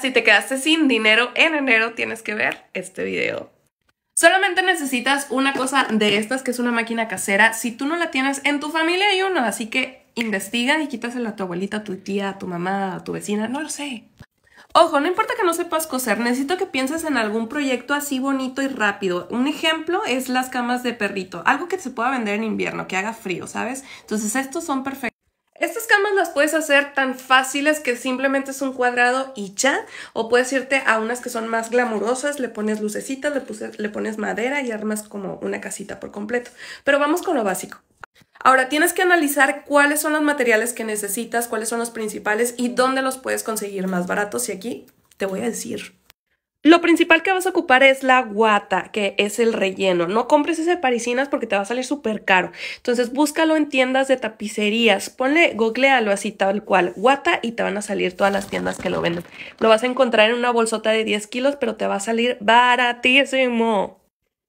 si te quedaste sin dinero en enero, tienes que ver este video. Solamente necesitas una cosa de estas, que es una máquina casera. Si tú no la tienes, en tu familia hay una, así que investiga y quítasela a tu abuelita, a tu tía, a tu mamá, a tu vecina, no lo sé. Ojo, no importa que no sepas coser, necesito que pienses en algún proyecto así bonito y rápido. Un ejemplo es las camas de perrito, algo que se pueda vender en invierno, que haga frío, ¿sabes? Entonces estos son perfectos. Estas camas las puedes hacer tan fáciles que simplemente es un cuadrado y ya, o puedes irte a unas que son más glamurosas, le pones lucecitas, le, le pones madera y armas como una casita por completo. Pero vamos con lo básico. Ahora tienes que analizar cuáles son los materiales que necesitas, cuáles son los principales y dónde los puedes conseguir más baratos y aquí te voy a decir. Lo principal que vas a ocupar es la guata, que es el relleno. No compres ese de parisinas porque te va a salir súper caro. Entonces búscalo en tiendas de tapicerías. Ponle, googlealo así tal cual, guata, y te van a salir todas las tiendas que lo venden. Lo vas a encontrar en una bolsota de 10 kilos, pero te va a salir baratísimo.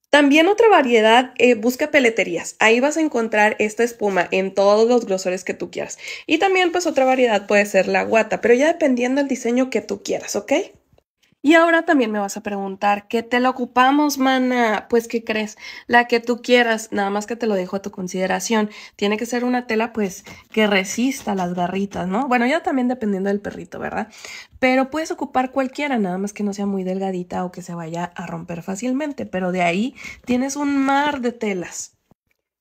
También otra variedad, eh, busca peleterías. Ahí vas a encontrar esta espuma en todos los grosores que tú quieras. Y también pues otra variedad puede ser la guata, pero ya dependiendo del diseño que tú quieras, ¿ok? Y ahora también me vas a preguntar, ¿qué te ocupamos, mana? Pues, ¿qué crees? La que tú quieras, nada más que te lo dejo a tu consideración. Tiene que ser una tela, pues, que resista las garritas, ¿no? Bueno, ya también dependiendo del perrito, ¿verdad? Pero puedes ocupar cualquiera, nada más que no sea muy delgadita o que se vaya a romper fácilmente, pero de ahí tienes un mar de telas.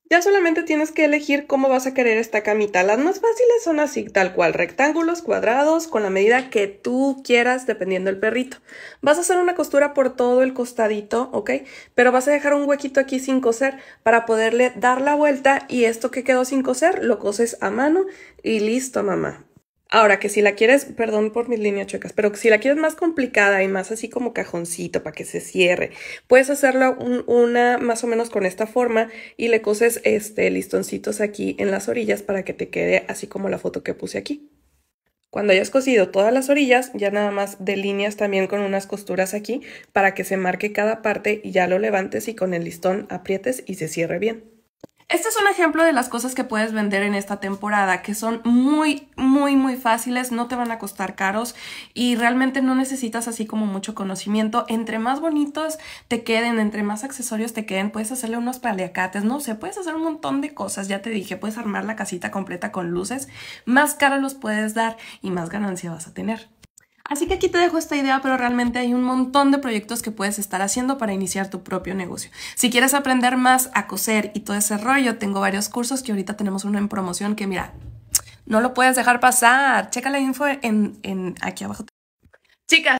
Ya solamente tienes que elegir cómo vas a querer esta camita. Las más fáciles son así, tal cual, rectángulos, cuadrados, con la medida que tú quieras, dependiendo del perrito. Vas a hacer una costura por todo el costadito, ¿ok? Pero vas a dejar un huequito aquí sin coser para poderle dar la vuelta y esto que quedó sin coser lo coses a mano y listo, mamá. Ahora, que si la quieres, perdón por mis líneas chuecas, pero si la quieres más complicada y más así como cajoncito para que se cierre, puedes hacerlo una más o menos con esta forma y le coses este, listoncitos aquí en las orillas para que te quede así como la foto que puse aquí. Cuando hayas cosido todas las orillas, ya nada más delineas también con unas costuras aquí para que se marque cada parte y ya lo levantes y con el listón aprietes y se cierre bien. Este es un ejemplo de las cosas que puedes vender en esta temporada, que son muy, muy, muy fáciles, no te van a costar caros y realmente no necesitas así como mucho conocimiento. Entre más bonitos te queden, entre más accesorios te queden, puedes hacerle unos paliacates, no sé, puedes hacer un montón de cosas, ya te dije, puedes armar la casita completa con luces, más caro los puedes dar y más ganancia vas a tener. Así que aquí te dejo esta idea, pero realmente hay un montón de proyectos que puedes estar haciendo para iniciar tu propio negocio. Si quieres aprender más a coser y todo ese rollo, tengo varios cursos que ahorita tenemos uno en promoción que mira, no lo puedes dejar pasar. Checa la info en, aquí abajo. Chicas.